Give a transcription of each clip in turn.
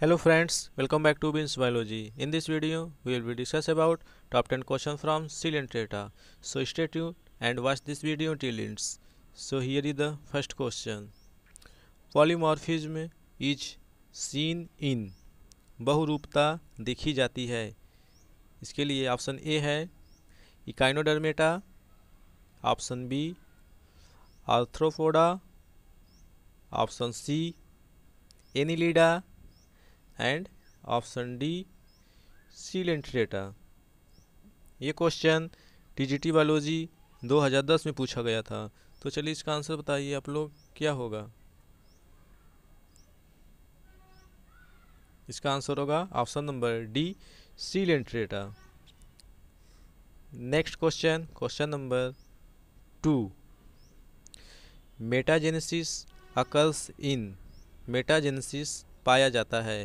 Hello friends, welcome back to Beans Biology. In this video, we will be discuss about top 10 question from Silent Data. So stay tuned and watch this video till ends. So here is the first question. Polymorphism is seen in बहुरूपता देखी जाती है इसके लिए option A है Echinodermata option B Arthropoda option C Annelida and option D Coelenterata ये question TGT biology 2010 में पूछा गया था तो चलिए इसका आंसर बताइए आप लोग क्या होगा इसका आंसर होगा option number D Coelenterata next question question number two metagenesis occurs in metagenesis पाया जाता है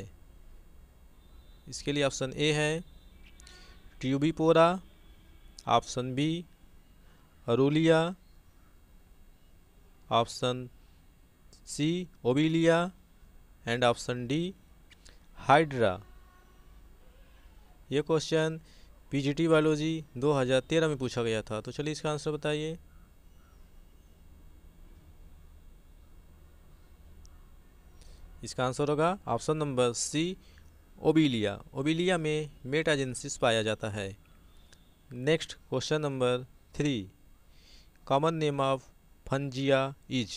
इसके लिए ऑप्शन ए है Tubipora option B Aurelia option C Obelia and option D Hydra ये क्वेश्चन पीजीटी बायोलॉजी 2013 में पूछा गया था तो चलिए इसका आंसर बताइए इसका आंसर होगा option number C Obelia Obelia में मेटाजेंसिस पाया जाता है next question number three common name of Fungia is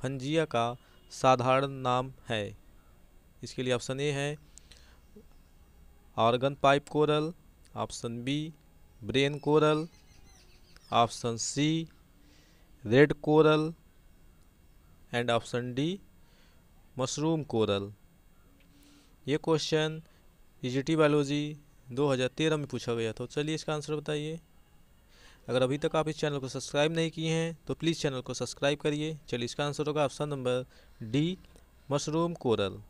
Fungia का साधारण नाम है इसके लिए ऑप्शन ए है organ pipe coral option B brain coral option C red coral and option D mushroom coral ये क्वेश्चन ईजीटी बायोलॉजी 2013 में पूछा गया था चलिए इसका आंसर बताइए अगर अभी तक आप इस चैनल को सब्सक्राइब नहीं किए हैं तो प्लीज़ चैनल को सब्सक्राइब करिए चलिए इसका आंसर होगा option number D mushroom coral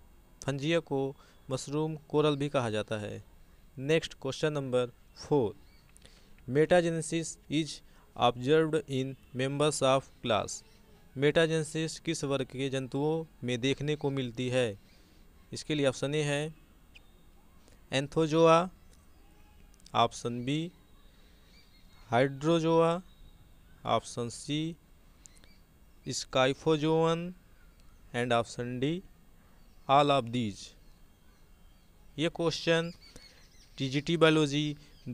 Fungia को मशरूम कोरल भी कहा जाता है next question number four metagenesis is observed in members of class metagenesis किस वर्ग के जंतुओं में देखने को मिलती है इसके लिए ऑप्शन ए है Anthozoa option B Hydrozoa option C Scyphozoa and option D all of these ये क्वेश्चन टीजीटी बायोलॉजी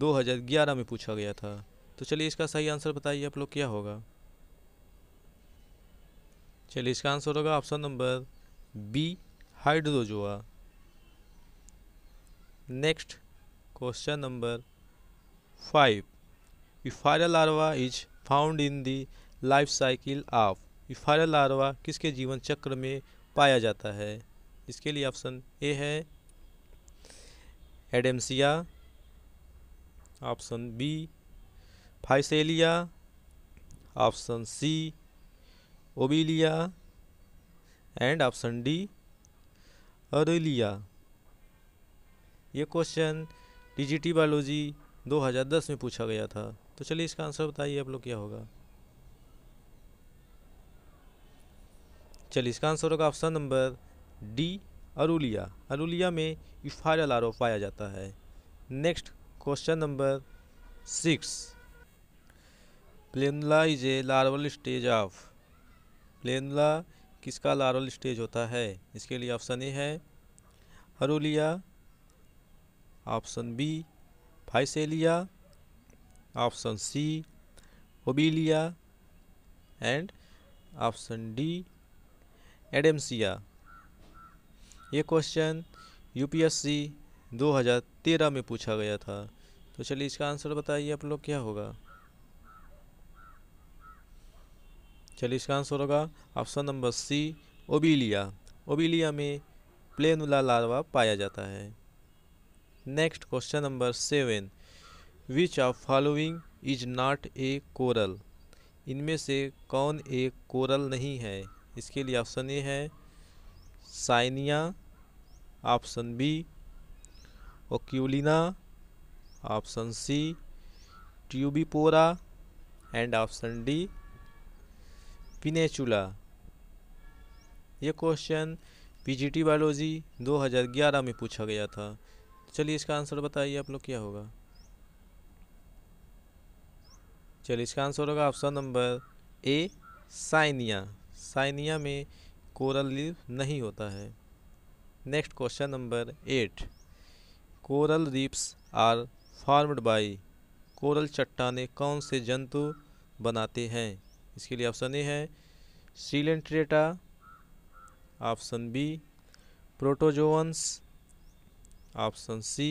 2011 में पूछा गया था तो चलिए इसका सही आंसर बताइए आप लोग क्या होगा चलिए इसका आंसर होगा option number B Hydrozoa next question number five ephyra larva is found in the life cycle of ephyra larva किसके जीवन चक्र में पाया जाता है इसके लिए ऑप्शन ए है Adamsia option B Physalia option C Obelia and option D Aurelia ये क्वेश्चन डिजिटी बायोलॉजी 2010 में पूछा गया था तो चलिए इसका आंसर बताइए आप लोग क्या होगा चलिए इसका आंसर होगा option number D Aurelia Aurelia में इफाइल आरो पाया जाता है next question number six planula is a larval stage of planula किसका लारल स्टेज होता है इसके लिए ऑप्शन ए है Aurelia option B Physalia option C Obelia and option D Adamsia ये क्वेश्चन यूपीएससी 2013 में पूछा गया था तो चलिए इसका आंसर बताइए आप लोग क्या होगा चलिए इसका आंसर होगा ऑप्शन नंबर सी ओबीलिया ओबीलिया में प्लेनुला लार्वा पाया जाता है next question number seven which of following is not a coral इनमें से कौन एक कोरल नहीं है इसके लिए ऑप्शन ए है Cyanea option B Oculina option C Tubipora and option D Pennatula ये क्वेश्चन पीजीटी बायोलॉजी 2011 में पूछा गया था चलिए इसका आंसर बताइए आप लोग क्या होगा चलिए इसका आंसर होगा ऑप्शन नंबर ए साइनिया साइनिया में कोरल लीफ नहीं होता है next question number eight coral reefs are formed by coral चट्टाने कौन से जंतु बनाते हैं इसके लिए ऑप्शन ए है Coelenterata option B protozoans option C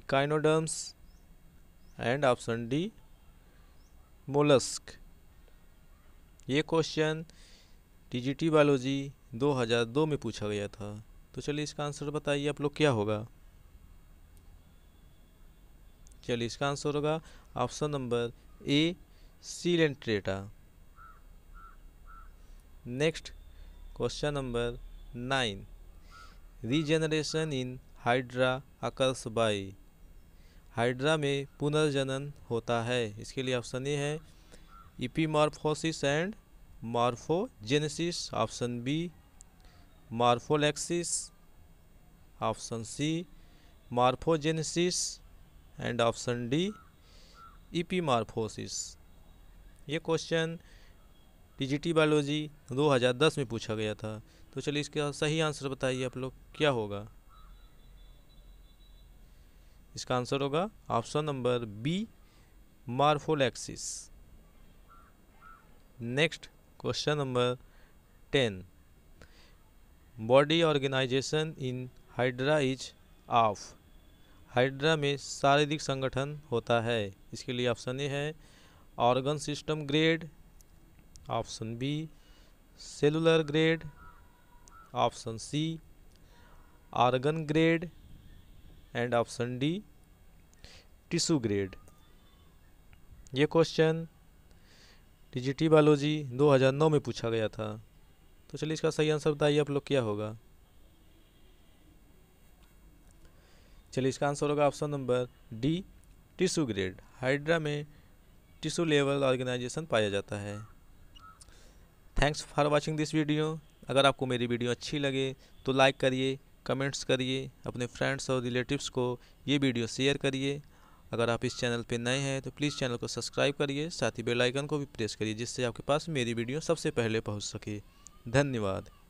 echinoderms and option D mollusc ये क्वेश्चन डिजिटी बायोलॉजी 2002 में पूछा गया था तो चलिए इसका आंसर बताइए आप लोग क्या होगा चलिए इसका आंसर होगा option number A Coelenterata next question number nine regeneration in Hydra occurs by Hydra में पुनर्जनन होता है इसके लिए ऑप्शन ए है epimorphosis and morphogenesis option B morphallaxis option C morphogenesis and option D epimorphosis ये question DGT biology 2010 में पूछा गया था तो चलिए इसका सही आंसर बताइए आप लोग क्या होगा इसका आंसर होगा option number B morphallaxis next question number ten body organisation in Hydra is of Hydra में शारीरिक संगठन होता है इसके लिए ऑप्शन ए है organ system grade option B cellular grade option C organ grade and option D tissue grade ये question DGT biology 2009 में पूछा गया था तो चलिए इसका सही आंसर बताइए आप लोग क्या होगा चलिए इसका आंसर होगा option number D tissue grade Hydra में टिश्यू लेवल ऑर्गेनाइजेशन पाया जाता है thanks for watching this video अगर आपको मेरी वीडियो अच्छी लगे तो लाइक करिए कमेंट्स करिए अपने फ्रेंड्स और रिलेटिव्स को ये वीडियो शेयर करिए अगर आप इस चैनल पर नए हैं तो प्लीज़ चैनल को सब्सक्राइब करिए साथ ही बेल आइकन को भी प्रेस करिए जिससे आपके पास मेरी वीडियो सबसे पहले पहुंच सके धन्यवाद